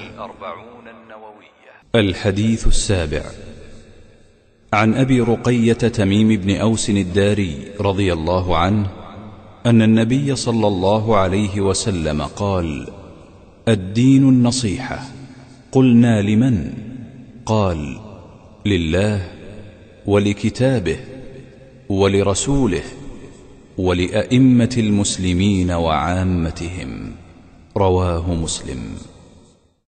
الأربعون النووية الحديث السابع عن أبي رقية تميم بن أوس الداري رضي الله عنه أن النبي صلى الله عليه وسلم قال الدين النصيحة قلنا لمن؟ قال لله ولكتابه ولرسوله ولأئمة المسلمين وعامتهم رواه مسلم